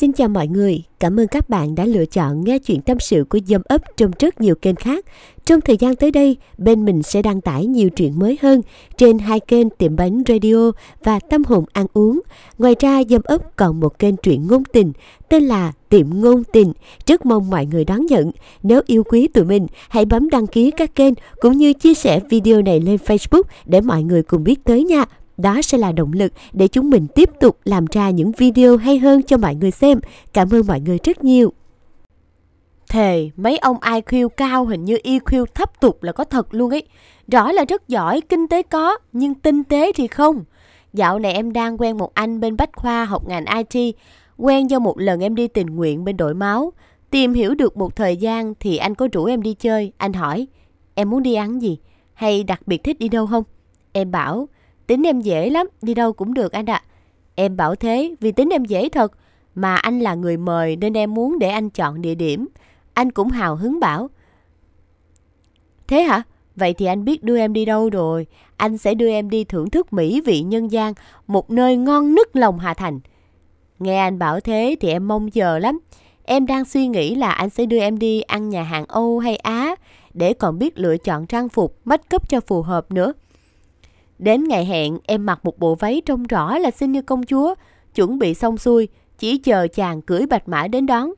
Xin chào mọi người, cảm ơn các bạn đã lựa chọn nghe chuyện tâm sự của Dâm ấp trong rất nhiều kênh khác. Trong thời gian tới đây, bên mình sẽ đăng tải nhiều chuyện mới hơn trên hai kênh Tiệm Bánh Radio và Tâm Hồn Ăn Uống. Ngoài ra, Dâm ấp còn một kênh truyện ngôn tình tên là Tiệm Ngôn Tình. Rất mong mọi người đón nhận. Nếu yêu quý tụi mình, hãy bấm đăng ký các kênh cũng như chia sẻ video này lên Facebook để mọi người cùng biết tới nha. Đó sẽ là động lực để chúng mình tiếp tục làm ra những video hay hơn cho mọi người xem. Cảm ơn mọi người rất nhiều. Thề, mấy ông IQ cao hình như EQ thấp tục là có thật luôn ấy. Rõ là rất giỏi, kinh tế có, nhưng tinh tế thì không. Dạo này em đang quen một anh bên Bách Khoa học ngành IT. Quen do một lần em đi tình nguyện bên đội máu. Tìm hiểu được một thời gian thì anh có rủ em đi chơi. Anh hỏi, em muốn đi ăn gì? Hay đặc biệt thích đi đâu không? Em bảo, tính em dễ lắm, đi đâu cũng được anh ạ. À. Em bảo thế vì tính em dễ thật, mà anh là người mời nên em muốn để anh chọn địa điểm. Anh cũng hào hứng bảo. Thế hả? Vậy thì anh biết đưa em đi đâu rồi. Anh sẽ đưa em đi thưởng thức mỹ vị nhân gian, một nơi ngon nức lòng Hà Thành. Nghe anh bảo thế thì em mong chờ lắm. Em đang suy nghĩ là anh sẽ đưa em đi ăn nhà hàng Âu hay Á để còn biết lựa chọn trang phục, make cấp cho phù hợp nữa. Đến ngày hẹn, em mặc một bộ váy trông rõ là xinh như công chúa, chuẩn bị xong xuôi, chỉ chờ chàng cưỡi bạch mã đến đón.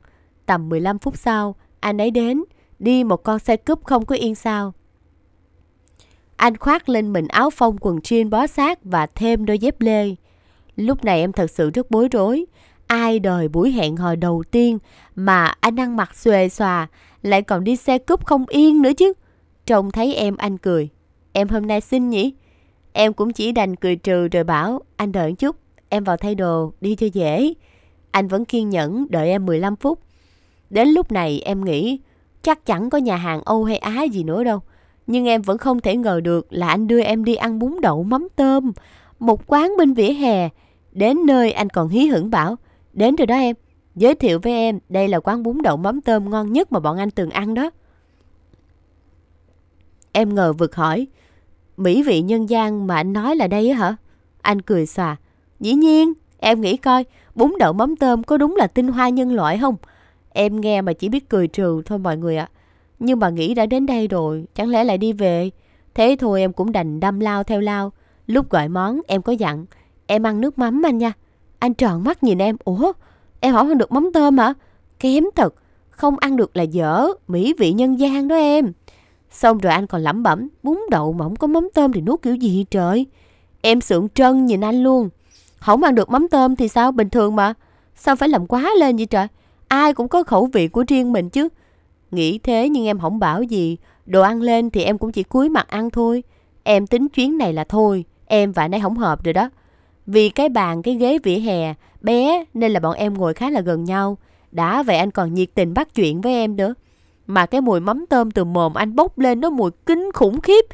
Tầm 15 phút sau, anh ấy đến, đi một con xe cúp không có yên sao. Anh khoác lên mình áo phông quần jean bó sát và thêm đôi dép lê. Lúc này em thật sự rất bối rối. Ai đời buổi hẹn hò đầu tiên mà anh ăn mặc xuề xòa, lại còn đi xe cúp không yên nữa chứ. Trông thấy em anh cười. Em hôm nay xinh nhỉ? Em cũng chỉ đành cười trừ rồi bảo anh đợi chút, em vào thay đồ, đi cho dễ. Anh vẫn kiên nhẫn đợi em 15 phút. Đến lúc này em nghĩ chắc chẳng có nhà hàng Âu hay Á gì nữa đâu. Nhưng em vẫn không thể ngờ được là anh đưa em đi ăn bún đậu mắm tôm, một quán bên vỉa hè. Đến nơi anh còn hí hửng bảo, đến rồi đó em, giới thiệu với em đây là quán bún đậu mắm tôm ngon nhất mà bọn anh từng ăn đó. Em ngờ vực hỏi, Mỹ vị nhân gian mà anh nói là đây hả? Anh cười xòa. Dĩ nhiên, em nghĩ coi, bún đậu mắm tôm có đúng là tinh hoa nhân loại không? Em nghe mà chỉ biết cười trừ thôi mọi người ạ. À. Nhưng mà nghĩ đã đến đây rồi, chẳng lẽ lại đi về? Thế thôi em cũng đành đâm lao theo lao. Lúc gọi món em có dặn, em ăn nước mắm anh nha. Anh tròn mắt nhìn em, ủa, em không ăn được mắm tôm hả? Kém thật, không ăn được là dở, mỹ vị nhân gian đó em. Xong rồi anh còn lẩm bẩm, bún đậu mà không có mắm tôm thì nuốt kiểu gì trời. Em sượng trân nhìn anh luôn. Không ăn được mắm tôm thì sao, bình thường mà. Sao phải làm quá lên vậy trời? Ai cũng có khẩu vị của riêng mình chứ. Nghĩ thế nhưng em không bảo gì. Đồ ăn lên thì em cũng chỉ cúi mặt ăn thôi. Em tính chuyến này là thôi. Em và anh ấy không hợp rồi đó. Vì cái bàn, cái ghế vỉa hè bé nên là bọn em ngồi khá là gần nhau. Đã vậy anh còn nhiệt tình bắt chuyện với em nữa mà cái mùi mắm tôm từ mồm anh bốc lên nó mùi kinh khủng khiếp.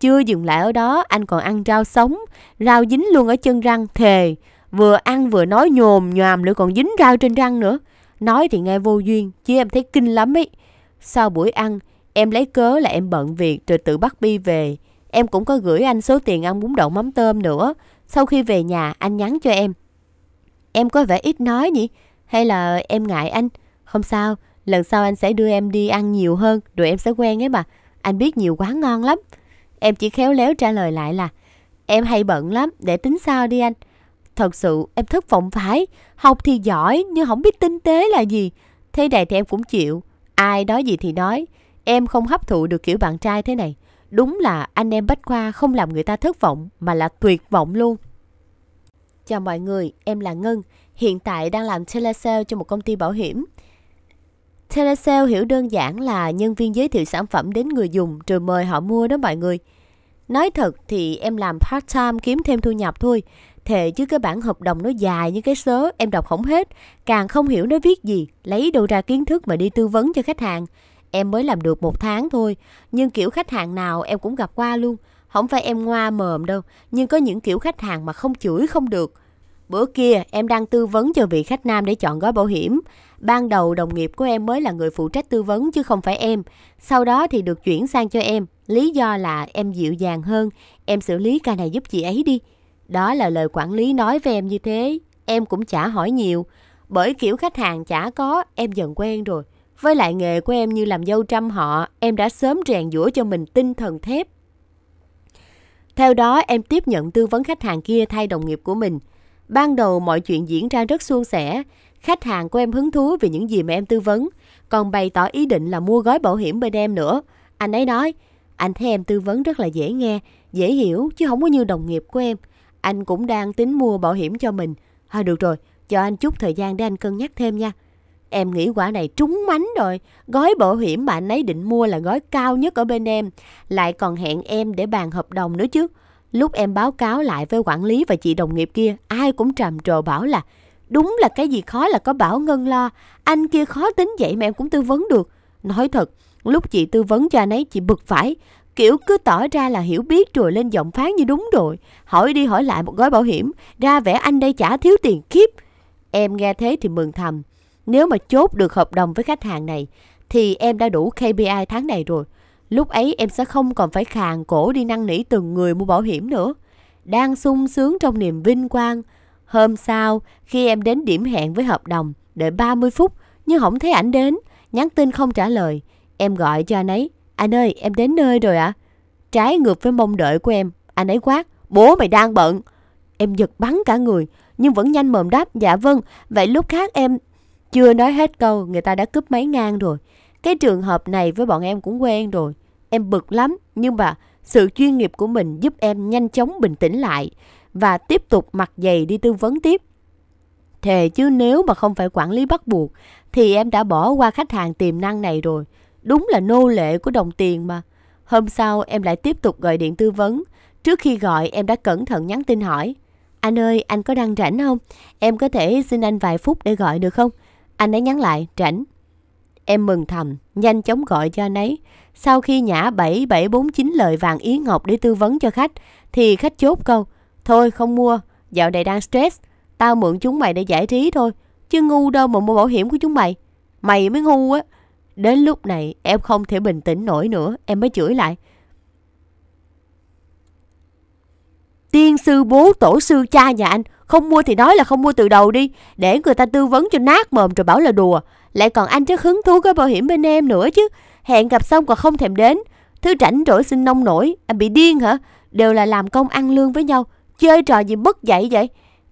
Chưa dừng lại ở đó, anh còn ăn rau sống, rau dính luôn ở chân răng, thề. Vừa ăn vừa nói nhồm nhòm nữa còn dính rau trên răng nữa. Nói thì nghe vô duyên, chứ em thấy kinh lắm ấy. Sau buổi ăn, em lấy cớ là em bận việc rồi tự bắt Bi về. Em cũng có gửi anh số tiền ăn bún đậu mắm tôm nữa. Sau khi về nhà, anh nhắn cho em. Em có vẻ ít nói nhỉ? Hay là em ngại anh? Không sao, Lần sau anh sẽ đưa em đi ăn nhiều hơn Rồi em sẽ quen ấy mà Anh biết nhiều quán ngon lắm Em chỉ khéo léo trả lời lại là Em hay bận lắm để tính sao đi anh Thật sự em thất vọng phải Học thì giỏi nhưng không biết tinh tế là gì Thế này thì em cũng chịu Ai nói gì thì nói Em không hấp thụ được kiểu bạn trai thế này Đúng là anh em Bách Khoa không làm người ta thất vọng Mà là tuyệt vọng luôn Chào mọi người, em là Ngân Hiện tại đang làm telesale cho một công ty bảo hiểm Telesale hiểu đơn giản là nhân viên giới thiệu sản phẩm đến người dùng rồi mời họ mua đó mọi người. Nói thật thì em làm part-time kiếm thêm thu nhập thôi. Thề chứ cái bản hợp đồng nó dài như cái sớ, em đọc không hết. Càng không hiểu nó viết gì, lấy đâu ra kiến thức mà đi tư vấn cho khách hàng. Em mới làm được một tháng thôi, nhưng kiểu khách hàng nào em cũng gặp qua luôn. Không phải em ngoa mờm đâu, nhưng có những kiểu khách hàng mà không chửi không được. Bữa kia em đang tư vấn cho vị khách nam để chọn gói bảo hiểm. Ban đầu đồng nghiệp của em mới là người phụ trách tư vấn chứ không phải em. Sau đó thì được chuyển sang cho em. Lý do là em dịu dàng hơn. Em xử lý ca này giúp chị ấy đi. Đó là lời quản lý nói với em như thế. Em cũng chả hỏi nhiều. Bởi kiểu khách hàng chả có, em dần quen rồi. Với lại nghề của em như làm dâu trăm họ, em đã sớm rèn giũa cho mình tinh thần thép. Theo đó, em tiếp nhận tư vấn khách hàng kia thay đồng nghiệp của mình. Ban đầu mọi chuyện diễn ra rất suôn sẻ, khách hàng của em hứng thú về những gì mà em tư vấn, còn bày tỏ ý định là mua gói bảo hiểm bên em nữa. Anh ấy nói, anh thấy em tư vấn rất là dễ nghe, dễ hiểu chứ không có như đồng nghiệp của em. Anh cũng đang tính mua bảo hiểm cho mình. Thôi được rồi, cho anh chút thời gian để anh cân nhắc thêm nha. Em nghĩ quả này trúng mánh rồi. Gói bảo hiểm mà anh ấy định mua là gói cao nhất ở bên em. Lại còn hẹn em để bàn hợp đồng nữa chứ. Lúc em báo cáo lại với quản lý và chị đồng nghiệp kia, ai cũng trầm trồ bảo là đúng là cái gì khó là có bảo ngân lo. Anh kia khó tính vậy mà em cũng tư vấn được. Nói thật, lúc chị tư vấn cho anh ấy chị bực phải. Kiểu cứ tỏ ra là hiểu biết rồi lên giọng phán như đúng rồi. Hỏi đi hỏi lại một gói bảo hiểm. Ra vẻ anh đây chả thiếu tiền kiếp Em nghe thế thì mừng thầm. Nếu mà chốt được hợp đồng với khách hàng này thì em đã đủ KPI tháng này rồi. Lúc ấy em sẽ không còn phải khàn cổ đi năn nỉ từng người mua bảo hiểm nữa. Đang sung sướng trong niềm vinh quang. Hôm sau, khi em đến điểm hẹn với hợp đồng, đợi 30 phút nhưng không thấy ảnh đến, nhắn tin không trả lời. Em gọi cho anh ấy, anh ơi em đến nơi rồi ạ. À? Trái ngược với mong đợi của em, anh ấy quát, bố mày đang bận. Em giật bắn cả người, nhưng vẫn nhanh mồm đáp, dạ vâng, vậy lúc khác em chưa nói hết câu, người ta đã cướp máy ngang rồi. Cái trường hợp này với bọn em cũng quen rồi em bực lắm nhưng mà sự chuyên nghiệp của mình giúp em nhanh chóng bình tĩnh lại và tiếp tục mặc giày đi tư vấn tiếp. Thề chứ nếu mà không phải quản lý bắt buộc thì em đã bỏ qua khách hàng tiềm năng này rồi. Đúng là nô lệ của đồng tiền mà. Hôm sau em lại tiếp tục gọi điện tư vấn. Trước khi gọi em đã cẩn thận nhắn tin hỏi. Anh ơi, anh có đang rảnh không? Em có thể xin anh vài phút để gọi được không? Anh ấy nhắn lại, rảnh. Em mừng thầm, nhanh chóng gọi cho anh ấy. Sau khi nhả 7749 lời vàng ý Ngọc để tư vấn cho khách, thì khách chốt câu, thôi không mua, dạo này đang stress, tao mượn chúng mày để giải trí thôi, chứ ngu đâu mà mua bảo hiểm của chúng mày. Mày mới ngu á. Đến lúc này em không thể bình tĩnh nổi nữa, em mới chửi lại. Tiên sư bố tổ sư cha nhà anh, không mua thì nói là không mua từ đầu đi, để người ta tư vấn cho nát mồm rồi bảo là đùa. Lại còn anh rất hứng thú với bảo hiểm bên em nữa chứ Hẹn gặp xong còn không thèm đến Thứ rảnh rỗi xin nông nổi Anh bị điên hả Đều là làm công ăn lương với nhau Chơi trò gì bất dạy vậy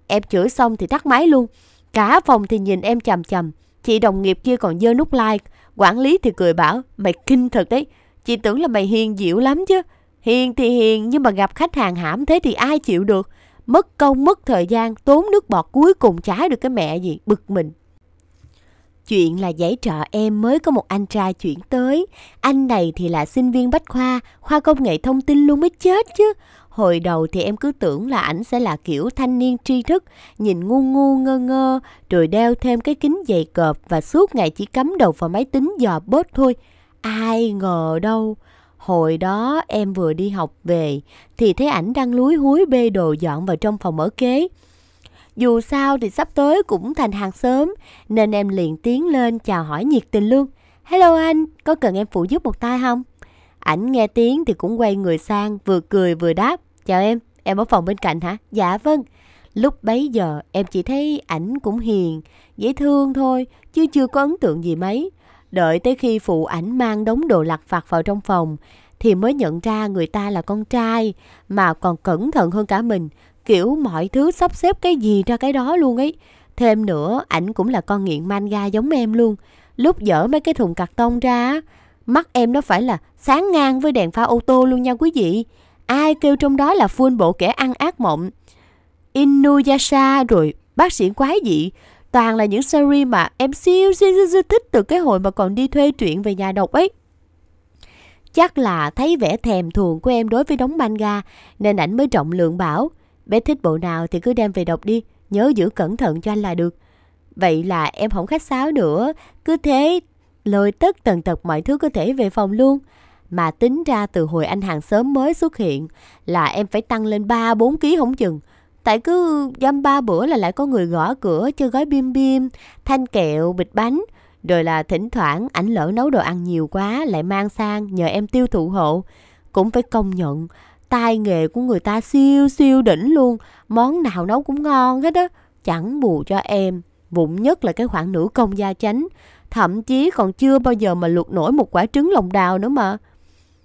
Em chửi xong thì tắt máy luôn Cả phòng thì nhìn em chầm chầm Chị đồng nghiệp kia còn dơ nút like Quản lý thì cười bảo Mày kinh thật đấy Chị tưởng là mày hiền dịu lắm chứ Hiền thì hiền nhưng mà gặp khách hàng hãm thế thì ai chịu được Mất công mất thời gian Tốn nước bọt cuối cùng trái được cái mẹ gì Bực mình Chuyện là giải trọ em mới có một anh trai chuyển tới. Anh này thì là sinh viên bách khoa, khoa công nghệ thông tin luôn mới chết chứ. Hồi đầu thì em cứ tưởng là ảnh sẽ là kiểu thanh niên tri thức, nhìn ngu ngu ngơ ngơ, rồi đeo thêm cái kính dày cộp và suốt ngày chỉ cắm đầu vào máy tính dò bớt thôi. Ai ngờ đâu. Hồi đó em vừa đi học về thì thấy ảnh đang lúi húi bê đồ dọn vào trong phòng ở kế. Dù sao thì sắp tới cũng thành hàng sớm, nên em liền tiến lên chào hỏi nhiệt tình luôn. Hello anh, có cần em phụ giúp một tay không? Ảnh nghe tiếng thì cũng quay người sang, vừa cười vừa đáp. Chào em, em ở phòng bên cạnh hả? Dạ vâng. Lúc bấy giờ em chỉ thấy ảnh cũng hiền, dễ thương thôi, chứ chưa có ấn tượng gì mấy. Đợi tới khi phụ ảnh mang đống đồ lặt vặt vào trong phòng, thì mới nhận ra người ta là con trai, mà còn cẩn thận hơn cả mình, kiểu mọi thứ sắp xếp cái gì ra cái đó luôn ấy. Thêm nữa, ảnh cũng là con nghiện manga giống em luôn. Lúc dở mấy cái thùng cạc tông ra, mắt em nó phải là sáng ngang với đèn pha ô tô luôn nha quý vị. Ai kêu trong đó là phun bộ kẻ ăn ác mộng. Inuyasha rồi bác sĩ quái dị. Toàn là những series mà em siêu siêu siêu, siêu thích từ cái hồi mà còn đi thuê truyện về nhà đọc ấy. Chắc là thấy vẻ thèm thuồng của em đối với đống manga nên ảnh mới trọng lượng bảo Bé thích bộ nào thì cứ đem về đọc đi, nhớ giữ cẩn thận cho anh là được. Vậy là em không khách sáo nữa, cứ thế lôi tất tần tật mọi thứ có thể về phòng luôn. Mà tính ra từ hồi anh hàng sớm mới xuất hiện là em phải tăng lên 3-4 ký không chừng. Tại cứ dăm ba bữa là lại có người gõ cửa chơi gói bim bim, thanh kẹo, bịch bánh. Rồi là thỉnh thoảng ảnh lỡ nấu đồ ăn nhiều quá lại mang sang nhờ em tiêu thụ hộ. Cũng phải công nhận tai nghệ của người ta siêu siêu đỉnh luôn, món nào nấu cũng ngon hết á, chẳng bù cho em. Vụng nhất là cái khoảng nữ công gia chánh, thậm chí còn chưa bao giờ mà luộc nổi một quả trứng lòng đào nữa mà.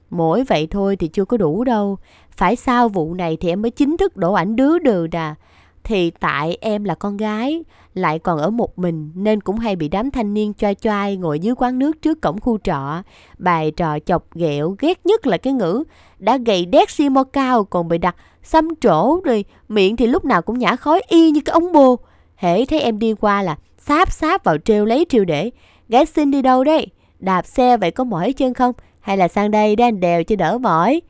Mỗi vậy thôi thì chưa có đủ đâu, phải sau vụ này thì em mới chính thức đổ ảnh đứa đừ đà. Thì tại em là con gái, lại còn ở một mình nên cũng hay bị đám thanh niên choai choai ngồi dưới quán nước trước cổng khu trọ. Bài trò chọc ghẹo ghét nhất là cái ngữ đã gầy đét si mo cao còn bị đặt xăm trổ rồi miệng thì lúc nào cũng nhả khói y như cái ống bô hễ thấy em đi qua là sáp sáp vào trêu lấy trêu để gái xin đi đâu đấy đạp xe vậy có mỏi chân không hay là sang đây để đèo cho đỡ mỏi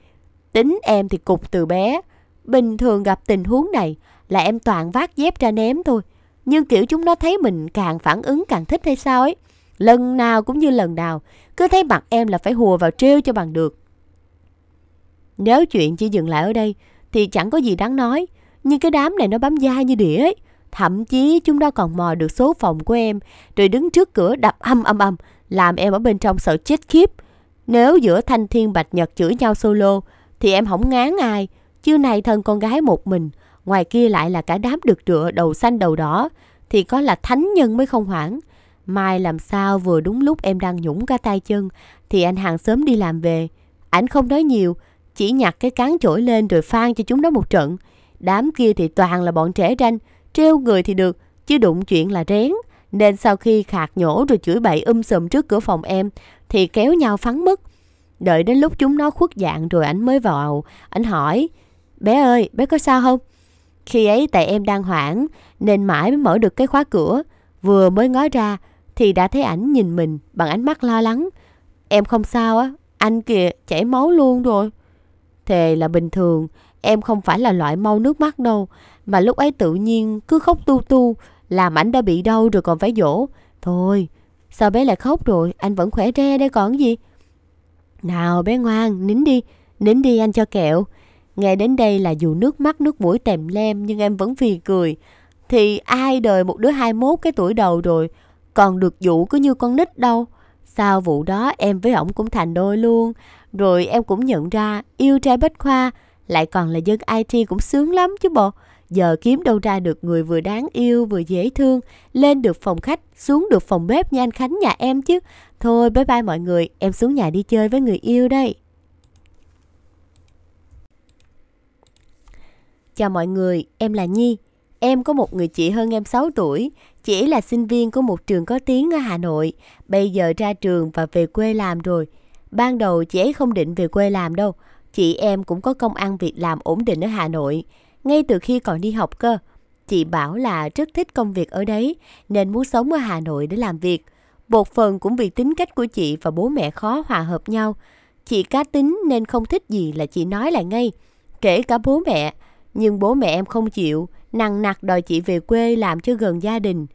tính em thì cục từ bé bình thường gặp tình huống này là em toàn vác dép ra ném thôi nhưng kiểu chúng nó thấy mình càng phản ứng càng thích hay sao ấy lần nào cũng như lần nào cứ thấy mặt em là phải hùa vào trêu cho bằng được nếu chuyện chỉ dừng lại ở đây thì chẳng có gì đáng nói. Nhưng cái đám này nó bám dai như đĩa ấy. Thậm chí chúng nó còn mò được số phòng của em rồi đứng trước cửa đập âm âm âm làm em ở bên trong sợ chết khiếp. Nếu giữa thanh thiên bạch nhật chửi nhau solo thì em không ngán ai. Chứ này thân con gái một mình, ngoài kia lại là cả đám được rửa đầu xanh đầu đỏ thì có là thánh nhân mới không hoảng. Mai làm sao vừa đúng lúc em đang nhũng cả tay chân thì anh hàng sớm đi làm về. Ảnh không nói nhiều, chỉ nhặt cái cán chổi lên rồi phan cho chúng nó một trận. Đám kia thì toàn là bọn trẻ ranh, treo người thì được, chứ đụng chuyện là rén. Nên sau khi khạc nhổ rồi chửi bậy um sùm trước cửa phòng em thì kéo nhau phắn mất. Đợi đến lúc chúng nó khuất dạng rồi ảnh mới vào, ảnh hỏi Bé ơi, bé có sao không? Khi ấy tại em đang hoảng nên mãi mới mở được cái khóa cửa. Vừa mới ngó ra thì đã thấy ảnh nhìn mình bằng ánh mắt lo lắng. Em không sao á, anh kìa chảy máu luôn rồi. Thề là bình thường, em không phải là loại mau nước mắt đâu, mà lúc ấy tự nhiên cứ khóc tu tu, làm ảnh đã bị đau rồi còn phải dỗ. Thôi, sao bé lại khóc rồi, anh vẫn khỏe re đây còn gì. Nào bé ngoan, nín đi, nín đi anh cho kẹo. Nghe đến đây là dù nước mắt nước mũi tèm lem nhưng em vẫn phì cười. Thì ai đời một đứa 21 cái tuổi đầu rồi, còn được dụ cứ như con nít đâu. Sau vụ đó em với ổng cũng thành đôi luôn. Rồi em cũng nhận ra yêu trai bách khoa, lại còn là dân IT cũng sướng lắm chứ bộ. Giờ kiếm đâu ra được người vừa đáng yêu vừa dễ thương, lên được phòng khách, xuống được phòng bếp như anh Khánh nhà em chứ. Thôi bye bye mọi người, em xuống nhà đi chơi với người yêu đây. Chào mọi người, em là Nhi. Em có một người chị hơn em 6 tuổi, chỉ là sinh viên của một trường có tiếng ở Hà Nội, bây giờ ra trường và về quê làm rồi. Ban đầu chị ấy không định về quê làm đâu, chị em cũng có công ăn việc làm ổn định ở Hà Nội, ngay từ khi còn đi học cơ. Chị bảo là rất thích công việc ở đấy nên muốn sống ở Hà Nội để làm việc. Một phần cũng vì tính cách của chị và bố mẹ khó hòa hợp nhau. Chị cá tính nên không thích gì là chị nói lại ngay, kể cả bố mẹ. Nhưng bố mẹ em không chịu, nằng nặc đòi chị về quê làm cho gần gia đình.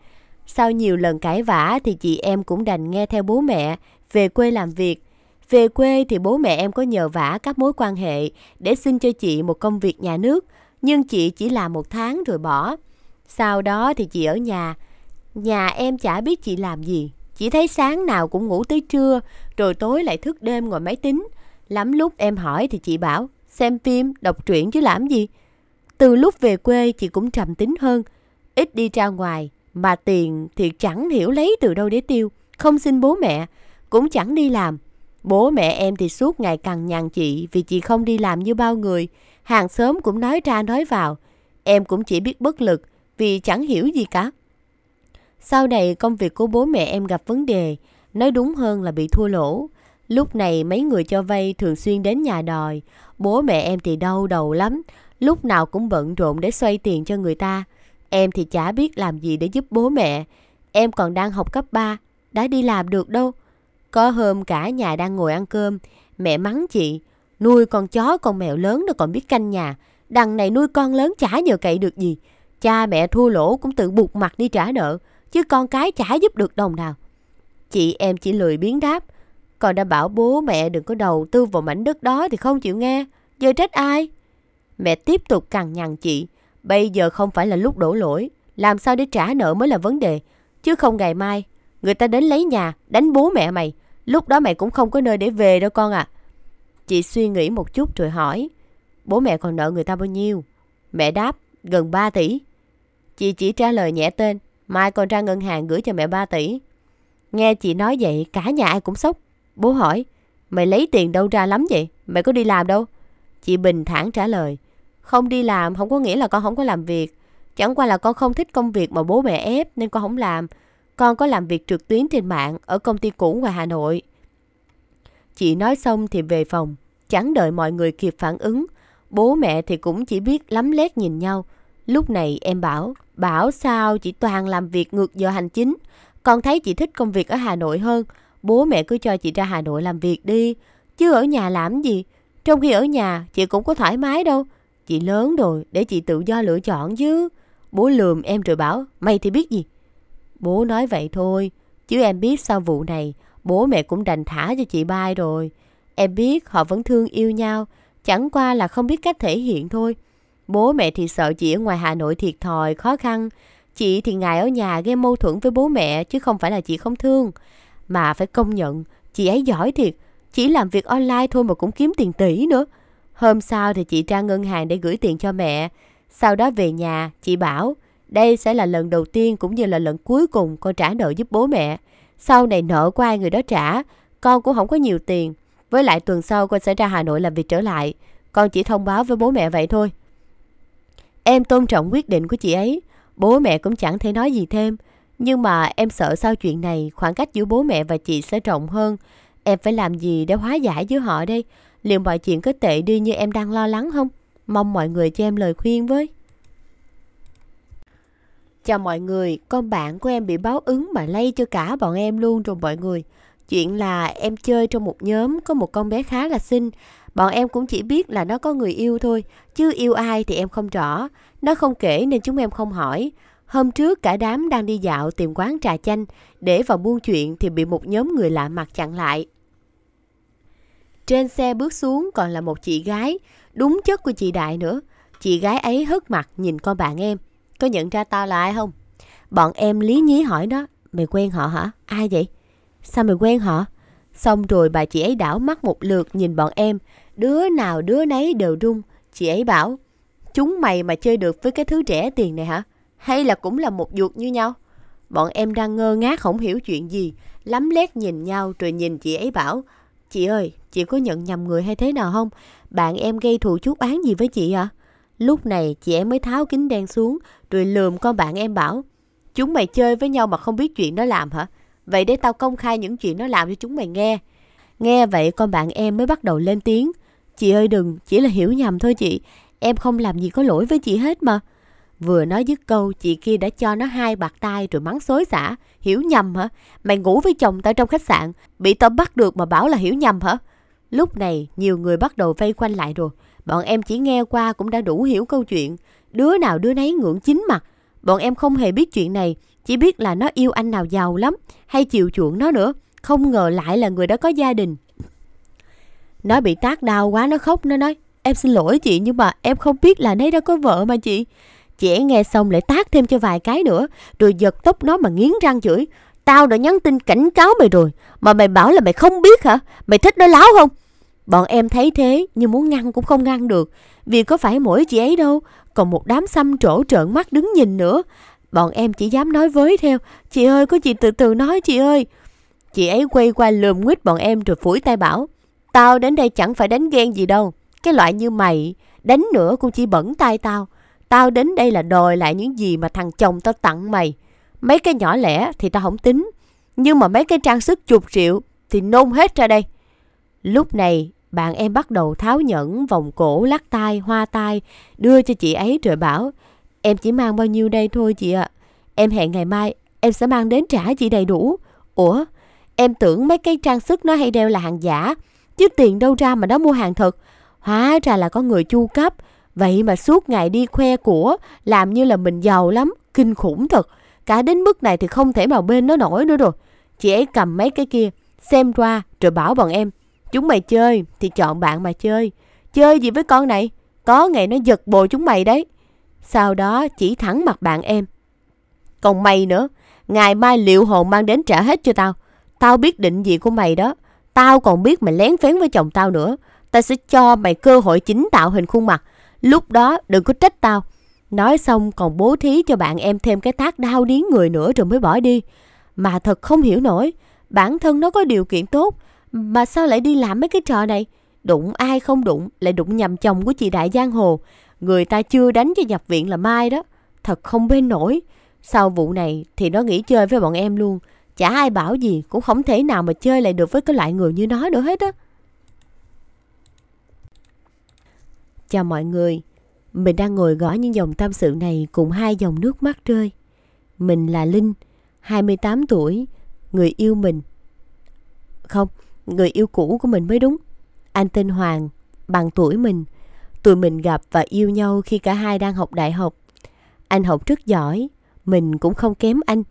Sau nhiều lần cãi vã thì chị em cũng đành nghe theo bố mẹ, về quê làm việc. Về quê thì bố mẹ em có nhờ vả các mối quan hệ để xin cho chị một công việc nhà nước, nhưng chị chỉ làm một tháng rồi bỏ. Sau đó thì chị ở nhà. Nhà em chả biết chị làm gì, chỉ thấy sáng nào cũng ngủ tới trưa, rồi tối lại thức đêm ngồi máy tính. Lắm lúc em hỏi thì chị bảo, xem phim, đọc truyện chứ làm gì. Từ lúc về quê chị cũng trầm tính hơn, ít đi ra ngoài mà tiền thì chẳng hiểu lấy từ đâu để tiêu, không xin bố mẹ, cũng chẳng đi làm. Bố mẹ em thì suốt ngày cằn nhằn chị vì chị không đi làm như bao người, hàng xóm cũng nói ra nói vào, em cũng chỉ biết bất lực vì chẳng hiểu gì cả. Sau này công việc của bố mẹ em gặp vấn đề, nói đúng hơn là bị thua lỗ. Lúc này mấy người cho vay thường xuyên đến nhà đòi, bố mẹ em thì đau đầu lắm, lúc nào cũng bận rộn để xoay tiền cho người ta. Em thì chả biết làm gì để giúp bố mẹ. Em còn đang học cấp 3, đã đi làm được đâu. Có hôm cả nhà đang ngồi ăn cơm, mẹ mắng chị, nuôi con chó con mèo lớn nó còn biết canh nhà, đằng này nuôi con lớn chả nhờ cậy được gì. Cha mẹ thua lỗ cũng tự buộc mặt đi trả nợ, chứ con cái chả giúp được đồng nào. Chị em chỉ lười biến đáp, còn đã bảo bố mẹ đừng có đầu tư vào mảnh đất đó thì không chịu nghe, giờ trách ai? Mẹ tiếp tục cằn nhằn chị. Bây giờ không phải là lúc đổ lỗi. Làm sao để trả nợ mới là vấn đề. Chứ không ngày mai, người ta đến lấy nhà, đánh bố mẹ mày. Lúc đó mày cũng không có nơi để về đâu con à. Chị suy nghĩ một chút rồi hỏi. Bố mẹ còn nợ người ta bao nhiêu? Mẹ đáp, gần 3 tỷ. Chị chỉ trả lời nhẹ tên, mai còn ra ngân hàng gửi cho mẹ 3 tỷ. Nghe chị nói vậy, cả nhà ai cũng sốc. Bố hỏi, mày lấy tiền đâu ra lắm vậy? Mày có đi làm đâu? Chị bình thản trả lời, không đi làm không có nghĩa là con không có làm việc. Chẳng qua là con không thích công việc mà bố mẹ ép nên con không làm. Con có làm việc trực tuyến trên mạng ở công ty cũ ngoài Hà Nội. Chị nói xong thì về phòng. Chẳng đợi mọi người kịp phản ứng. Bố mẹ thì cũng chỉ biết lắm lét nhìn nhau. Lúc này em bảo, bảo sao chị toàn làm việc ngược giờ hành chính. Con thấy chị thích công việc ở Hà Nội hơn. Bố mẹ cứ cho chị ra Hà Nội làm việc đi. Chứ ở nhà làm gì? Trong khi ở nhà chị cũng có thoải mái đâu. Chị lớn rồi, để chị tự do lựa chọn chứ. Bố lườm em rồi bảo, mày thì biết gì? Bố nói vậy thôi, chứ em biết sau vụ này, bố mẹ cũng đành thả cho chị bay rồi. Em biết họ vẫn thương yêu nhau, chẳng qua là không biết cách thể hiện thôi. Bố mẹ thì sợ chị ở ngoài Hà Nội thiệt thòi, khó khăn. Chị thì ngại ở nhà gây mâu thuẫn với bố mẹ chứ không phải là chị không thương. Mà phải công nhận, chị ấy giỏi thiệt. Chỉ làm việc online thôi mà cũng kiếm tiền tỷ nữa. Hôm sau thì chị ra ngân hàng để gửi tiền cho mẹ. Sau đó về nhà, chị bảo đây sẽ là lần đầu tiên cũng như là lần cuối cùng con trả nợ giúp bố mẹ. Sau này nợ của ai người đó trả, con cũng không có nhiều tiền. Với lại tuần sau con sẽ ra Hà Nội làm việc trở lại. Con chỉ thông báo với bố mẹ vậy thôi. Em tôn trọng quyết định của chị ấy. Bố mẹ cũng chẳng thể nói gì thêm. Nhưng mà em sợ sau chuyện này khoảng cách giữa bố mẹ và chị sẽ rộng hơn. Em phải làm gì để hóa giải giữa họ đây? Liệu mọi chuyện có tệ đi như em đang lo lắng không? Mong mọi người cho em lời khuyên với. Chào mọi người, con bạn của em bị báo ứng mà lây cho cả bọn em luôn rồi mọi người. Chuyện là em chơi trong một nhóm có một con bé khá là xinh. Bọn em cũng chỉ biết là nó có người yêu thôi, chứ yêu ai thì em không rõ. Nó không kể nên chúng em không hỏi. Hôm trước cả đám đang đi dạo tìm quán trà chanh để vào buôn chuyện thì bị một nhóm người lạ mặt chặn lại. Trên xe bước xuống còn là một chị gái, đúng chất của chị Đại nữa. Chị gái ấy hất mặt nhìn con bạn em. Có nhận ra tao là ai không? Bọn em lý nhí hỏi nó Mày quen họ hả? Ai vậy? Sao mày quen họ? Xong rồi bà chị ấy đảo mắt một lượt nhìn bọn em. Đứa nào đứa nấy đều rung. Chị ấy bảo, chúng mày mà chơi được với cái thứ trẻ tiền này hả? Hay là cũng là một ruột như nhau? Bọn em đang ngơ ngác không hiểu chuyện gì. Lắm lét nhìn nhau rồi nhìn chị ấy bảo, Chị ơi, chị có nhận nhầm người hay thế nào không? Bạn em gây thù chuốc án gì với chị ạ? À? Lúc này chị em mới tháo kính đen xuống rồi lườm con bạn em bảo Chúng mày chơi với nhau mà không biết chuyện nó làm hả? Vậy để tao công khai những chuyện nó làm cho chúng mày nghe. Nghe vậy con bạn em mới bắt đầu lên tiếng. Chị ơi đừng, chỉ là hiểu nhầm thôi chị. Em không làm gì có lỗi với chị hết mà. Vừa nói dứt câu, chị kia đã cho nó hai bạc tay rồi mắng xối xả. Hiểu nhầm hả? Mày ngủ với chồng tao trong khách sạn, bị tao bắt được mà bảo là hiểu nhầm hả? Lúc này, nhiều người bắt đầu vây quanh lại rồi. Bọn em chỉ nghe qua cũng đã đủ hiểu câu chuyện. Đứa nào đứa nấy ngưỡng chính mặt. Bọn em không hề biết chuyện này, chỉ biết là nó yêu anh nào giàu lắm, hay chịu chuộng nó nữa. Không ngờ lại là người đó có gia đình. Nó bị tác đau quá, nó khóc, nó nói, em xin lỗi chị nhưng mà em không biết là nấy đã có vợ mà chị chỉ nghe xong lại tác thêm cho vài cái nữa, rồi giật tóc nó mà nghiến răng chửi. Tao đã nhắn tin cảnh cáo mày rồi, mà mày bảo là mày không biết hả? Mày thích nói láo không? Bọn em thấy thế nhưng muốn ngăn cũng không ngăn được, vì có phải mỗi chị ấy đâu, còn một đám xăm trổ trợn mắt đứng nhìn nữa. Bọn em chỉ dám nói với theo, chị ơi có gì từ từ nói chị ơi. Chị ấy quay qua lườm nguyết bọn em rồi phủi tay bảo, tao đến đây chẳng phải đánh ghen gì đâu, cái loại như mày, đánh nữa cũng chỉ bẩn tay tao. Tao đến đây là đòi lại những gì mà thằng chồng tao tặng mày. Mấy cái nhỏ lẻ thì tao không tính. Nhưng mà mấy cái trang sức chục triệu thì nôn hết ra đây. Lúc này, bạn em bắt đầu tháo nhẫn, vòng cổ, lắc tai hoa tai, đưa cho chị ấy rồi bảo Em chỉ mang bao nhiêu đây thôi chị ạ. À. Em hẹn ngày mai em sẽ mang đến trả chị đầy đủ. Ủa, em tưởng mấy cái trang sức nó hay đeo là hàng giả, chứ tiền đâu ra mà nó mua hàng thật. Hóa ra là có người chu cấp, Vậy mà suốt ngày đi khoe của, làm như là mình giàu lắm, kinh khủng thật. Cả đến mức này thì không thể nào bên nó nổi nữa rồi. Chị ấy cầm mấy cái kia, xem qua rồi bảo bọn em. Chúng mày chơi thì chọn bạn mà chơi. Chơi gì với con này? Có ngày nó giật bồ chúng mày đấy. Sau đó chỉ thẳng mặt bạn em. Còn mày nữa, ngày mai liệu hồn mang đến trả hết cho tao. Tao biết định gì của mày đó. Tao còn biết mày lén phén với chồng tao nữa. Tao sẽ cho mày cơ hội chính tạo hình khuôn mặt Lúc đó đừng có trách tao. Nói xong còn bố thí cho bạn em thêm cái thác đau điến người nữa rồi mới bỏ đi. Mà thật không hiểu nổi, bản thân nó có điều kiện tốt, mà sao lại đi làm mấy cái trò này? Đụng ai không đụng, lại đụng nhầm chồng của chị Đại Giang Hồ. Người ta chưa đánh cho nhập viện là mai đó. Thật không bên nổi. Sau vụ này thì nó nghỉ chơi với bọn em luôn. Chả ai bảo gì, cũng không thể nào mà chơi lại được với cái loại người như nó nữa hết á. Chào mọi người, mình đang ngồi gõ những dòng tâm sự này cùng hai dòng nước mắt rơi. Mình là Linh, 28 tuổi, người yêu mình. Không, người yêu cũ của mình mới đúng. Anh tên Hoàng, bằng tuổi mình. Tụi mình gặp và yêu nhau khi cả hai đang học đại học. Anh học rất giỏi, mình cũng không kém anh.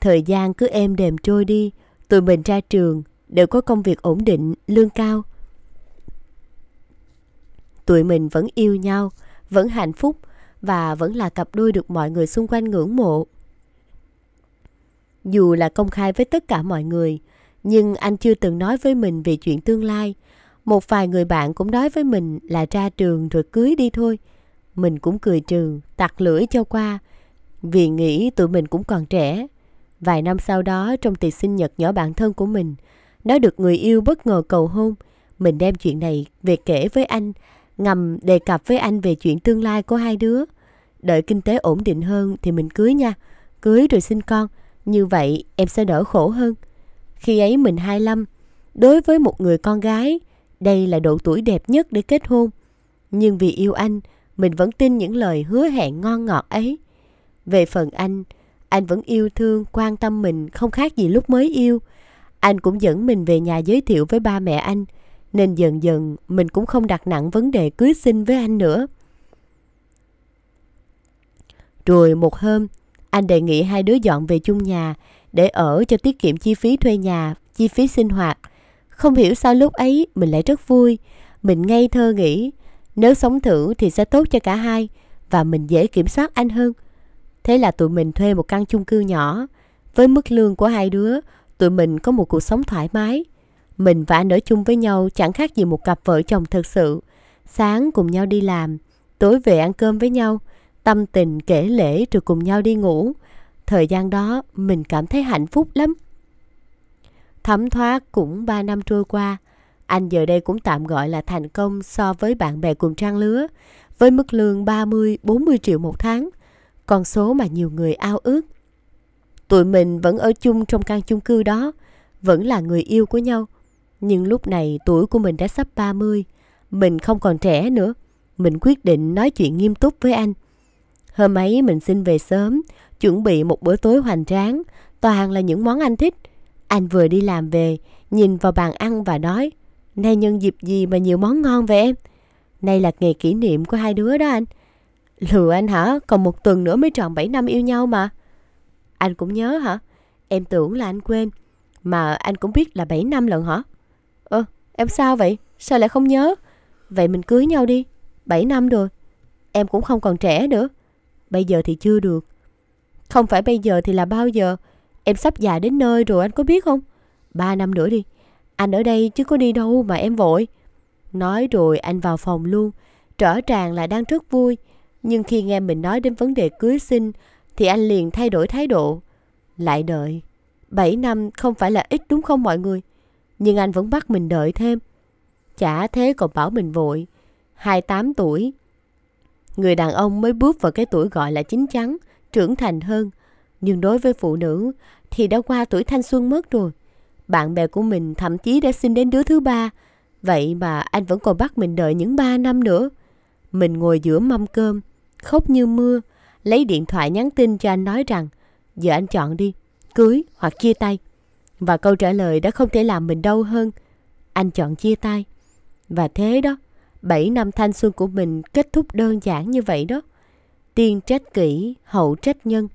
Thời gian cứ êm đềm trôi đi, tụi mình ra trường, đều có công việc ổn định, lương cao – Tụi mình vẫn yêu nhau, vẫn hạnh phúc và vẫn là cặp đôi được mọi người xung quanh ngưỡng mộ. Dù là công khai với tất cả mọi người, nhưng anh chưa từng nói với mình về chuyện tương lai. Một vài người bạn cũng nói với mình là ra trường rồi cưới đi thôi. Mình cũng cười trừ, tặc lưỡi cho qua, vì nghĩ tụi mình cũng còn trẻ. Vài năm sau đó, trong tiệc sinh nhật nhỏ bạn thân của mình, nó được người yêu bất ngờ cầu hôn. Mình đem chuyện này về kể với anh ngầm đề cập với anh về chuyện tương lai của hai đứa. Đợi kinh tế ổn định hơn thì mình cưới nha. Cưới rồi sinh con, như vậy em sẽ đỡ khổ hơn. Khi ấy mình 25, đối với một người con gái, đây là độ tuổi đẹp nhất để kết hôn. Nhưng vì yêu anh, mình vẫn tin những lời hứa hẹn ngon ngọt ấy. Về phần anh, anh vẫn yêu thương, quan tâm mình không khác gì lúc mới yêu. Anh cũng dẫn mình về nhà giới thiệu với ba mẹ anh – nên dần dần mình cũng không đặt nặng vấn đề cưới xin với anh nữa. Rồi một hôm, anh đề nghị hai đứa dọn về chung nhà để ở cho tiết kiệm chi phí thuê nhà, chi phí sinh hoạt. Không hiểu sao lúc ấy mình lại rất vui. Mình ngây thơ nghĩ nếu sống thử thì sẽ tốt cho cả hai và mình dễ kiểm soát anh hơn. Thế là tụi mình thuê một căn chung cư nhỏ. Với mức lương của hai đứa, tụi mình có một cuộc sống thoải mái. Mình và anh ở chung với nhau chẳng khác gì một cặp vợ chồng thật sự. Sáng cùng nhau đi làm, tối về ăn cơm với nhau, tâm tình kể lễ rồi cùng nhau đi ngủ. Thời gian đó mình cảm thấy hạnh phúc lắm. Thấm thoát cũng 3 năm trôi qua, anh giờ đây cũng tạm gọi là thành công so với bạn bè cùng trang lứa, với mức lương 30-40 triệu một tháng, con số mà nhiều người ao ước. Tụi mình vẫn ở chung trong căn chung cư đó, vẫn là người yêu của nhau, nhưng lúc này tuổi của mình đã sắp 30, mình không còn trẻ nữa. Mình quyết định nói chuyện nghiêm túc với anh. Hôm ấy mình xin về sớm, chuẩn bị một bữa tối hoành tráng, toàn là những món anh thích. Anh vừa đi làm về, nhìn vào bàn ăn và nói, nay nhân dịp gì mà nhiều món ngon vậy em? Nay là ngày kỷ niệm của hai đứa đó anh. Lừa anh hả? Còn một tuần nữa mới tròn 7 năm yêu nhau mà. Anh cũng nhớ hả? Em tưởng là anh quên. Mà anh cũng biết là 7 năm lần hả? Em sao vậy? Sao lại không nhớ? Vậy mình cưới nhau đi. 7 năm rồi. Em cũng không còn trẻ nữa. Bây giờ thì chưa được. Không phải bây giờ thì là bao giờ. Em sắp già đến nơi rồi anh có biết không? 3 năm nữa đi. Anh ở đây chứ có đi đâu mà em vội. Nói rồi anh vào phòng luôn. Trở tràng là đang rất vui. Nhưng khi nghe mình nói đến vấn đề cưới sinh, thì anh liền thay đổi thái độ. Lại đợi. 7 năm không phải là ít đúng không mọi người? nhưng anh vẫn bắt mình đợi thêm. Chả thế còn bảo mình vội. 28 tuổi. Người đàn ông mới bước vào cái tuổi gọi là chín chắn, trưởng thành hơn. Nhưng đối với phụ nữ thì đã qua tuổi thanh xuân mất rồi. Bạn bè của mình thậm chí đã sinh đến đứa thứ ba. Vậy mà anh vẫn còn bắt mình đợi những 3 năm nữa. Mình ngồi giữa mâm cơm, khóc như mưa, lấy điện thoại nhắn tin cho anh nói rằng giờ anh chọn đi, cưới hoặc chia tay. Và câu trả lời đã không thể làm mình đau hơn. Anh chọn chia tay. Và thế đó, 7 năm thanh xuân của mình kết thúc đơn giản như vậy đó. Tiên trách kỹ, hậu trách nhân.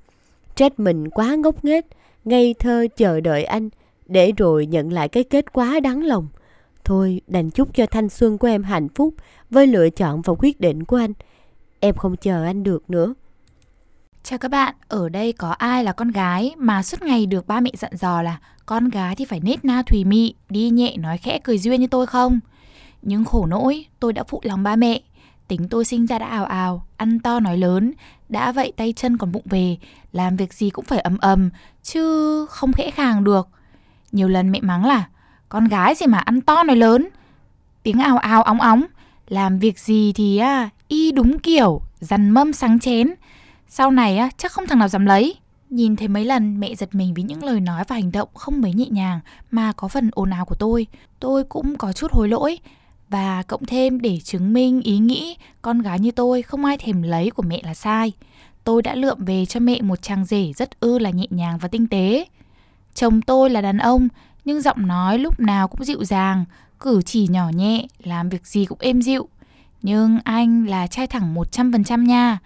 Trách mình quá ngốc nghếch, ngây thơ chờ đợi anh, để rồi nhận lại cái kết quá đáng lòng. Thôi, đành chúc cho thanh xuân của em hạnh phúc với lựa chọn và quyết định của anh. Em không chờ anh được nữa. Chào các bạn, ở đây có ai là con gái mà suốt ngày được ba mẹ dặn dò là con gái thì phải nết na thùy mị, đi nhẹ nói khẽ cười duyên như tôi không? Nhưng khổ nỗi, tôi đã phụ lòng ba mẹ. Tính tôi sinh ra đã ào ào, ăn to nói lớn, đã vậy tay chân còn bụng về, làm việc gì cũng phải ầm ầm, chứ không khẽ khàng được. Nhiều lần mẹ mắng là con gái gì mà ăn to nói lớn, tiếng ào ào óng óng, làm việc gì thì à, y đúng kiểu, dằn mâm sáng chén – sau này á, chắc không thằng nào dám lấy. Nhìn thấy mấy lần mẹ giật mình với những lời nói và hành động không mấy nhẹ nhàng mà có phần ồn ào của tôi. Tôi cũng có chút hối lỗi và cộng thêm để chứng minh ý nghĩ con gái như tôi không ai thèm lấy của mẹ là sai. Tôi đã lượm về cho mẹ một chàng rể rất ư là nhẹ nhàng và tinh tế. Chồng tôi là đàn ông nhưng giọng nói lúc nào cũng dịu dàng, cử chỉ nhỏ nhẹ, làm việc gì cũng êm dịu. Nhưng anh là trai thẳng 100% nha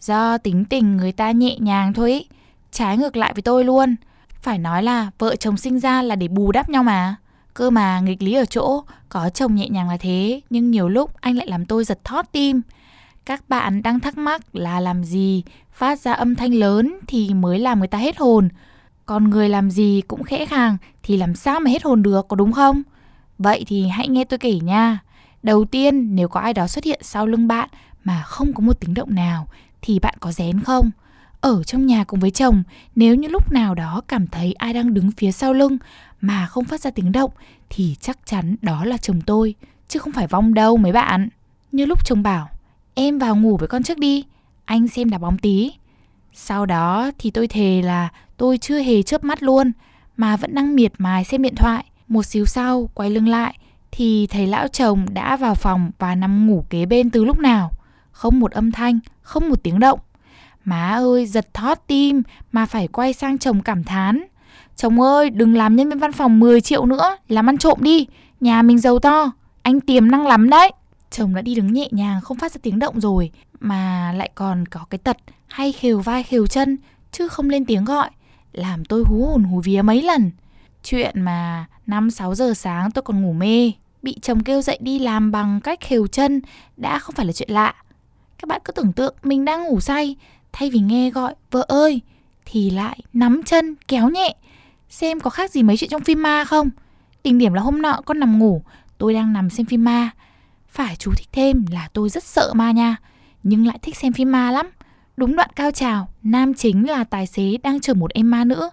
Do tính tình người ta nhẹ nhàng thôi ý. Trái ngược lại với tôi luôn Phải nói là vợ chồng sinh ra là để bù đắp nhau mà Cơ mà nghịch lý ở chỗ Có chồng nhẹ nhàng là thế Nhưng nhiều lúc anh lại làm tôi giật thót tim Các bạn đang thắc mắc là làm gì Phát ra âm thanh lớn Thì mới làm người ta hết hồn Còn người làm gì cũng khẽ khàng Thì làm sao mà hết hồn được có đúng không Vậy thì hãy nghe tôi kể nha Đầu tiên nếu có ai đó xuất hiện sau lưng bạn mà không có một tiếng động nào thì bạn có rén không? Ở trong nhà cùng với chồng, nếu như lúc nào đó cảm thấy ai đang đứng phía sau lưng mà không phát ra tiếng động thì chắc chắn đó là chồng tôi, chứ không phải vong đâu mấy bạn. Như lúc chồng bảo, em vào ngủ với con trước đi, anh xem đá bóng tí. Sau đó thì tôi thề là tôi chưa hề chớp mắt luôn mà vẫn đang miệt mài xem điện thoại. Một xíu sau quay lưng lại thì thấy lão chồng đã vào phòng và nằm ngủ kế bên từ lúc nào. Không một âm thanh, không một tiếng động. Má ơi, giật thót tim mà phải quay sang chồng cảm thán. Chồng ơi, đừng làm nhân viên văn phòng 10 triệu nữa, làm ăn trộm đi, nhà mình giàu to, anh tiềm năng lắm đấy. Chồng đã đi đứng nhẹ nhàng không phát ra tiếng động rồi mà lại còn có cái tật hay khều vai khều chân chứ không lên tiếng gọi, làm tôi hú hồn hú vía mấy lần. Chuyện mà 5-6 giờ sáng tôi còn ngủ mê, bị chồng kêu dậy đi làm bằng cách khều chân đã không phải là chuyện lạ các bạn cứ tưởng tượng mình đang ngủ say thay vì nghe gọi vợ ơi thì lại nắm chân kéo nhẹ xem có khác gì mấy chuyện trong phim ma không đỉnh điểm là hôm nọ con nằm ngủ tôi đang nằm xem phim ma phải chú thích thêm là tôi rất sợ ma nha nhưng lại thích xem phim ma lắm đúng đoạn cao trào nam chính là tài xế đang chở một em ma nữ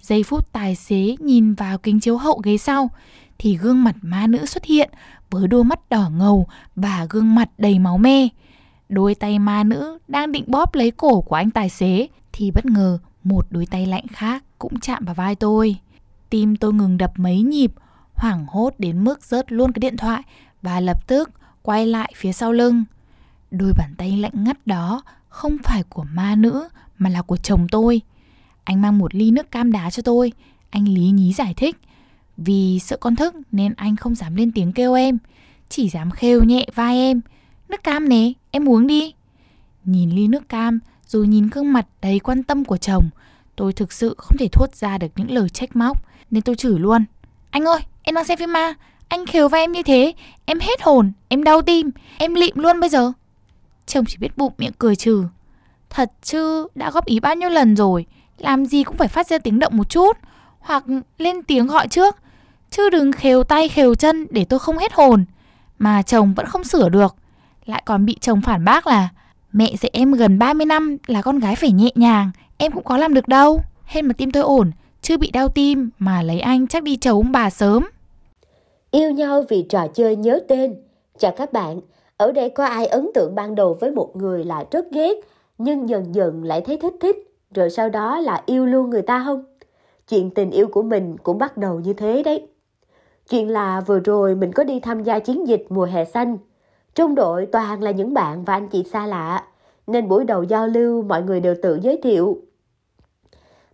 giây phút tài xế nhìn vào kính chiếu hậu ghế sau thì gương mặt ma nữ xuất hiện với đôi mắt đỏ ngầu và gương mặt đầy máu me Đôi tay ma nữ đang định bóp lấy cổ của anh tài xế thì bất ngờ một đôi tay lạnh khác cũng chạm vào vai tôi. Tim tôi ngừng đập mấy nhịp, hoảng hốt đến mức rớt luôn cái điện thoại và lập tức quay lại phía sau lưng. Đôi bàn tay lạnh ngắt đó không phải của ma nữ mà là của chồng tôi. Anh mang một ly nước cam đá cho tôi, anh lý nhí giải thích. Vì sợ con thức nên anh không dám lên tiếng kêu em, chỉ dám khêu nhẹ vai em. Nước cam nè, em uống đi. Nhìn ly nước cam, rồi nhìn gương mặt đầy quan tâm của chồng, tôi thực sự không thể thốt ra được những lời trách móc, nên tôi chửi luôn. Anh ơi, em đang xem phim ma, anh khều vai em như thế, em hết hồn, em đau tim, em lịm luôn bây giờ. Chồng chỉ biết bụng miệng cười trừ. Thật chứ, đã góp ý bao nhiêu lần rồi, làm gì cũng phải phát ra tiếng động một chút, hoặc lên tiếng gọi trước. Chứ đừng khều tay khều chân để tôi không hết hồn. Mà chồng vẫn không sửa được lại còn bị chồng phản bác là Mẹ dạy em gần 30 năm là con gái phải nhẹ nhàng, em cũng có làm được đâu. Hên mà tim tôi ổn, chưa bị đau tim mà lấy anh chắc đi chầu ông bà sớm. Yêu nhau vì trò chơi nhớ tên. Chào các bạn, ở đây có ai ấn tượng ban đầu với một người là rất ghét, nhưng dần dần lại thấy thích thích, rồi sau đó là yêu luôn người ta không? Chuyện tình yêu của mình cũng bắt đầu như thế đấy. Chuyện là vừa rồi mình có đi tham gia chiến dịch mùa hè xanh trong đội toàn là những bạn và anh chị xa lạ, nên buổi đầu giao lưu mọi người đều tự giới thiệu.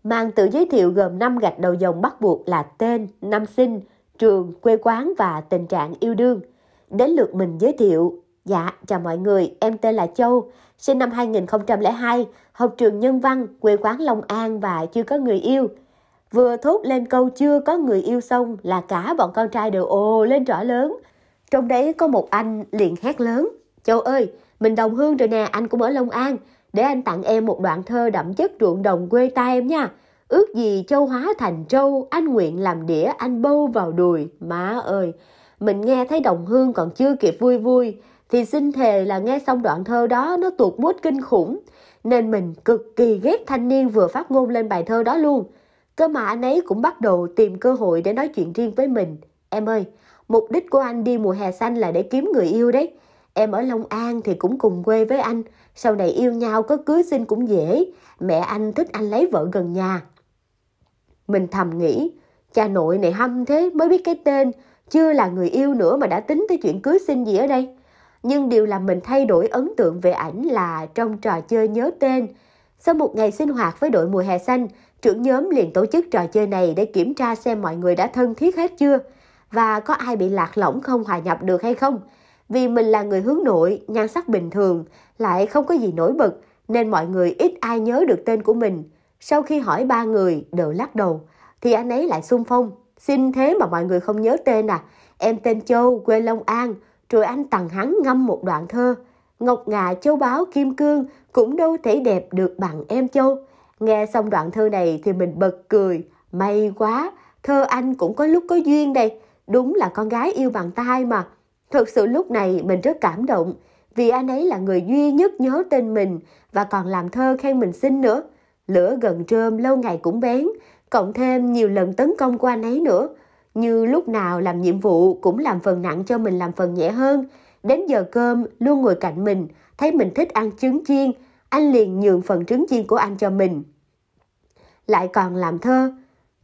Màn tự giới thiệu gồm 5 gạch đầu dòng bắt buộc là tên, năm sinh, trường, quê quán và tình trạng yêu đương. Đến lượt mình giới thiệu, dạ chào mọi người, em tên là Châu, sinh năm 2002, học trường Nhân Văn, quê quán Long An và chưa có người yêu. Vừa thốt lên câu chưa có người yêu xong là cả bọn con trai đều ồ lên rõ lớn, trong đấy có một anh liền hét lớn, Châu ơi, mình đồng hương rồi nè, anh cũng ở Long An, để anh tặng em một đoạn thơ đậm chất ruộng đồng quê ta em nha. Ước gì châu hóa thành trâu, anh nguyện làm đĩa anh bâu vào đùi. Má ơi, mình nghe thấy đồng hương còn chưa kịp vui vui, thì xin thề là nghe xong đoạn thơ đó nó tuột mút kinh khủng. Nên mình cực kỳ ghét thanh niên vừa phát ngôn lên bài thơ đó luôn. Cơ mà anh ấy cũng bắt đầu tìm cơ hội để nói chuyện riêng với mình. Em ơi, Mục đích của anh đi mùa hè xanh là để kiếm người yêu đấy. Em ở Long An thì cũng cùng quê với anh, sau này yêu nhau có cưới xin cũng dễ, mẹ anh thích anh lấy vợ gần nhà. Mình thầm nghĩ, cha nội này hâm thế mới biết cái tên, chưa là người yêu nữa mà đã tính tới chuyện cưới xin gì ở đây. Nhưng điều làm mình thay đổi ấn tượng về ảnh là trong trò chơi nhớ tên. Sau một ngày sinh hoạt với đội mùa hè xanh, trưởng nhóm liền tổ chức trò chơi này để kiểm tra xem mọi người đã thân thiết hết chưa và có ai bị lạc lõng không hòa nhập được hay không. Vì mình là người hướng nội, nhan sắc bình thường, lại không có gì nổi bật, nên mọi người ít ai nhớ được tên của mình. Sau khi hỏi ba người đều lắc đầu, thì anh ấy lại xung phong. Xin thế mà mọi người không nhớ tên à, em tên Châu, quê Long An, rồi anh tặng hắn ngâm một đoạn thơ. Ngọc Ngà, Châu Báo, Kim Cương cũng đâu thể đẹp được bằng em Châu. Nghe xong đoạn thơ này thì mình bật cười, may quá, thơ anh cũng có lúc có duyên đây đúng là con gái yêu bằng tay mà. Thực sự lúc này mình rất cảm động vì anh ấy là người duy nhất nhớ tên mình và còn làm thơ khen mình xinh nữa. Lửa gần trơm lâu ngày cũng bén, cộng thêm nhiều lần tấn công của anh ấy nữa. Như lúc nào làm nhiệm vụ cũng làm phần nặng cho mình làm phần nhẹ hơn. Đến giờ cơm luôn ngồi cạnh mình, thấy mình thích ăn trứng chiên, anh liền nhường phần trứng chiên của anh cho mình. Lại còn làm thơ,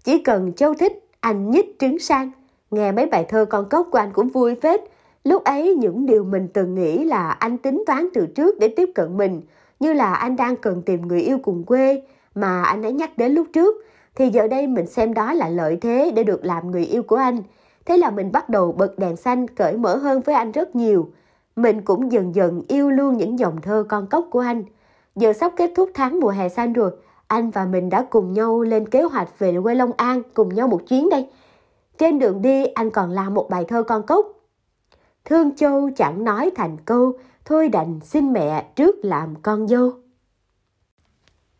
chỉ cần Châu thích, anh nhích trứng sang Nghe mấy bài thơ con cốc của anh cũng vui phết. Lúc ấy những điều mình từng nghĩ là anh tính toán từ trước để tiếp cận mình, như là anh đang cần tìm người yêu cùng quê mà anh ấy nhắc đến lúc trước, thì giờ đây mình xem đó là lợi thế để được làm người yêu của anh. Thế là mình bắt đầu bật đèn xanh cởi mở hơn với anh rất nhiều. Mình cũng dần dần yêu luôn những dòng thơ con cốc của anh. Giờ sắp kết thúc tháng mùa hè xanh rồi, anh và mình đã cùng nhau lên kế hoạch về quê Long An cùng nhau một chuyến đây. Trên đường đi anh còn làm một bài thơ con cốc. Thương Châu chẳng nói thành câu, thôi đành xin mẹ trước làm con dâu.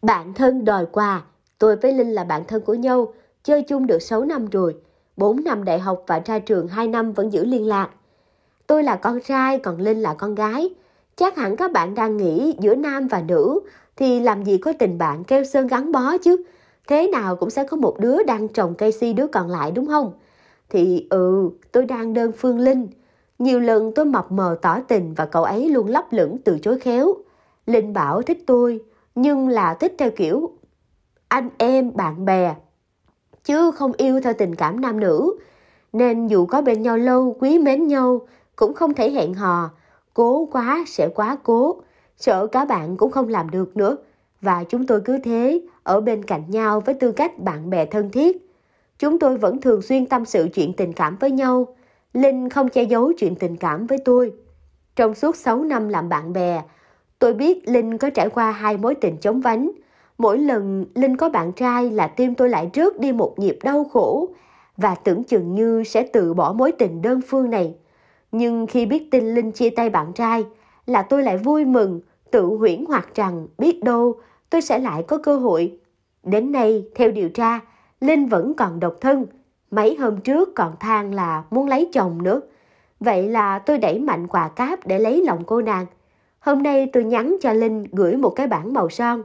Bạn thân đòi quà, tôi với Linh là bạn thân của nhau, chơi chung được 6 năm rồi. 4 năm đại học và ra trường 2 năm vẫn giữ liên lạc. Tôi là con trai, còn Linh là con gái. Chắc hẳn các bạn đang nghĩ giữa nam và nữ thì làm gì có tình bạn keo sơn gắn bó chứ. Thế nào cũng sẽ có một đứa đang trồng cây si đứa còn lại đúng không? Thì ừ, tôi đang đơn phương Linh. Nhiều lần tôi mập mờ tỏ tình và cậu ấy luôn lấp lửng từ chối khéo. Linh bảo thích tôi, nhưng là thích theo kiểu anh em, bạn bè. Chứ không yêu theo tình cảm nam nữ. Nên dù có bên nhau lâu, quý mến nhau, cũng không thể hẹn hò. Cố quá sẽ quá cố. Sợ cả bạn cũng không làm được nữa. Và chúng tôi cứ thế, ở bên cạnh nhau với tư cách bạn bè thân thiết Chúng tôi vẫn thường xuyên tâm sự chuyện tình cảm với nhau. Linh không che giấu chuyện tình cảm với tôi. Trong suốt 6 năm làm bạn bè, tôi biết Linh có trải qua hai mối tình chống vánh. Mỗi lần Linh có bạn trai là tim tôi lại rớt đi một nhịp đau khổ và tưởng chừng như sẽ từ bỏ mối tình đơn phương này. Nhưng khi biết tin Linh chia tay bạn trai là tôi lại vui mừng, tự huyễn hoặc rằng biết đâu tôi sẽ lại có cơ hội. Đến nay, theo điều tra, Linh vẫn còn độc thân, mấy hôm trước còn than là muốn lấy chồng nữa. Vậy là tôi đẩy mạnh quà cáp để lấy lòng cô nàng. Hôm nay tôi nhắn cho Linh gửi một cái bảng màu son.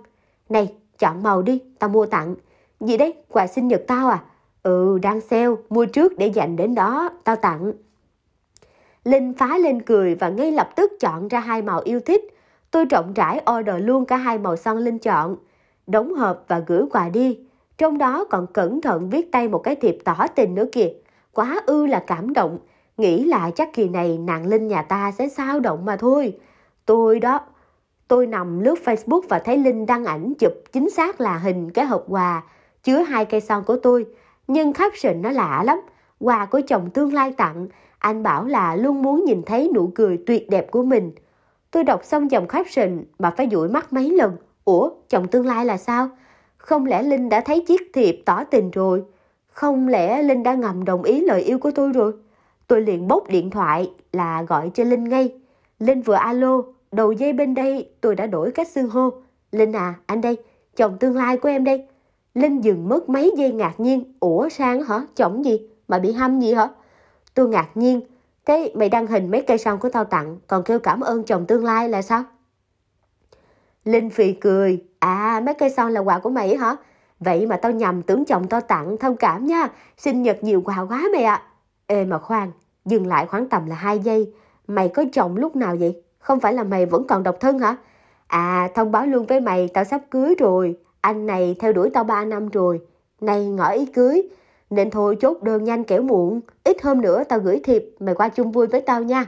Này, chọn màu đi, tao mua tặng. Gì đấy, quà sinh nhật tao à? Ừ, đang sale, mua trước để dành đến đó, tao tặng. Linh phá lên cười và ngay lập tức chọn ra hai màu yêu thích. Tôi rộng rãi order luôn cả hai màu son Linh chọn. Đóng hộp và gửi quà đi. Trong đó còn cẩn thận viết tay một cái thiệp tỏ tình nữa kìa. Quá ư là cảm động, nghĩ là chắc kỳ này nạn Linh nhà ta sẽ sao động mà thôi. Tôi đó, tôi nằm lướt Facebook và thấy Linh đăng ảnh chụp chính xác là hình cái hộp quà chứa hai cây son của tôi. Nhưng caption nó lạ lắm, quà của chồng tương lai tặng, anh bảo là luôn muốn nhìn thấy nụ cười tuyệt đẹp của mình. Tôi đọc xong dòng caption mà phải dụi mắt mấy lần. Ủa, chồng tương lai là sao? Không lẽ Linh đã thấy chiếc thiệp tỏ tình rồi? Không lẽ Linh đã ngầm đồng ý lời yêu của tôi rồi? Tôi liền bốc điện thoại là gọi cho Linh ngay. Linh vừa alo, đầu dây bên đây tôi đã đổi cách xưng hô. Linh à, anh đây, chồng tương lai của em đây. Linh dừng mất mấy giây ngạc nhiên. Ủa sang hả? Chồng gì? Mà bị hâm gì hả? Tôi ngạc nhiên. Thế mày đăng hình mấy cây son của tao tặng còn kêu cảm ơn chồng tương lai là sao? Linh phì cười. À, mấy cây son là quà của mày hả? Vậy mà tao nhầm tưởng chồng tao tặng thông cảm nha. Sinh nhật nhiều quà quá mày ạ. Ê mà khoan, dừng lại khoảng tầm là 2 giây. Mày có chồng lúc nào vậy? Không phải là mày vẫn còn độc thân hả? À, thông báo luôn với mày, tao sắp cưới rồi. Anh này theo đuổi tao 3 năm rồi. Nay ngỏ ý cưới. Nên thôi chốt đơn nhanh kẻo muộn. Ít hôm nữa tao gửi thiệp, mày qua chung vui với tao nha.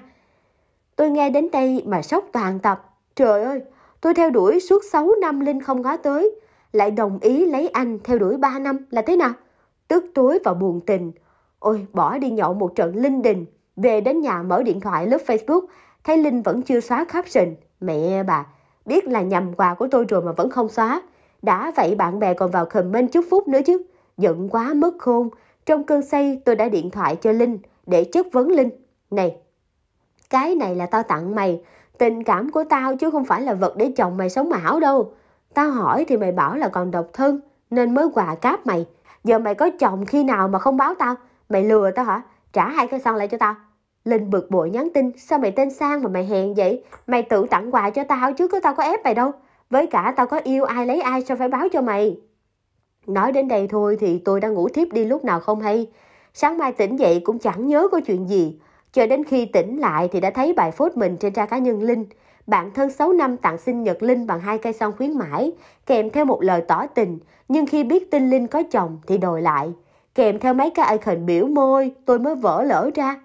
Tôi nghe đến đây mà sốc toàn tập. Trời ơi, Tôi theo đuổi suốt 6 năm Linh không ngó tới, lại đồng ý lấy anh theo đuổi 3 năm là thế nào? Tức tối và buồn tình. Ôi, bỏ đi nhậu một trận linh đình, về đến nhà mở điện thoại lớp Facebook, thấy Linh vẫn chưa xóa caption. Mẹ bà, biết là nhầm quà của tôi rồi mà vẫn không xóa. Đã vậy bạn bè còn vào comment chúc phúc nữa chứ. Giận quá mất khôn. Trong cơn say tôi đã điện thoại cho Linh để chất vấn Linh. Này, cái này là tao tặng mày, Tình cảm của tao chứ không phải là vật để chồng mày sống ảo đâu. Tao hỏi thì mày bảo là còn độc thân, nên mới quà cáp mày. Giờ mày có chồng khi nào mà không báo tao? Mày lừa tao hả? Trả hai cái son lại cho tao. Linh bực bội nhắn tin, sao mày tên Sang mà mày hẹn vậy? Mày tự tặng quà cho tao chứ có tao có ép mày đâu. Với cả tao có yêu ai lấy ai sao phải báo cho mày. Nói đến đây thôi thì tôi đang ngủ thiếp đi lúc nào không hay. Sáng mai tỉnh dậy cũng chẳng nhớ có chuyện gì. Cho đến khi tỉnh lại thì đã thấy bài phốt mình trên trang cá nhân Linh. Bạn thân 6 năm tặng sinh nhật Linh bằng hai cây son khuyến mãi, kèm theo một lời tỏ tình, nhưng khi biết tin Linh có chồng thì đòi lại. Kèm theo mấy cái icon biểu môi, tôi mới vỡ lỡ ra.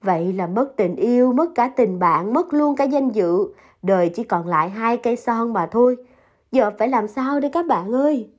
Vậy là mất tình yêu, mất cả tình bạn, mất luôn cả danh dự. Đời chỉ còn lại hai cây son mà thôi. Giờ phải làm sao đây các bạn ơi?